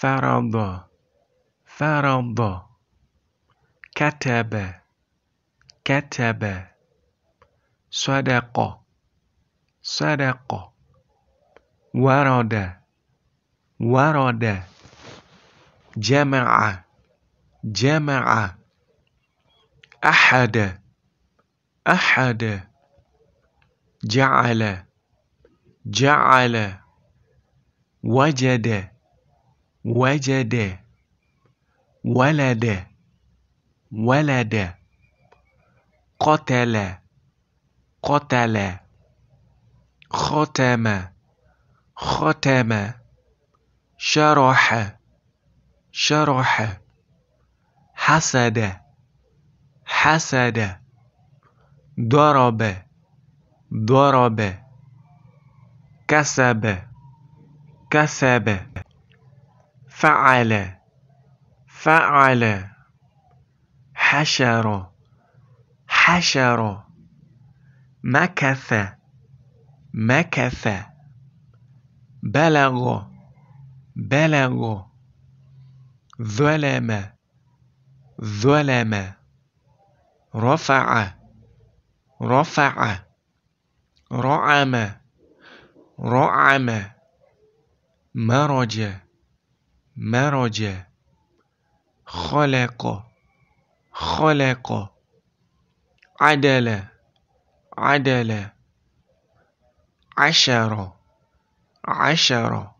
فرض فرض كتب كتب صدق صدق ورد ورد جمع جمع أحد أحد جعل جعل وجد وجد ولد ولد قتل قتل ختم ختم شرح شرح حسد حسد ضرب ضرب كسب كسب فعل فعل حشر حشر مكث مكث بلغ بلغ ظلم ظلم رفع رفع رعم رعم مرج مرج خلق خلق عدل عدل عشر عشر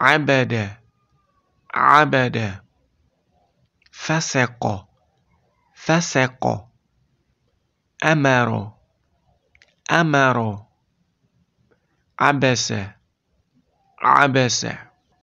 عبد عبد فسق فسق أمر أمر عبس عبس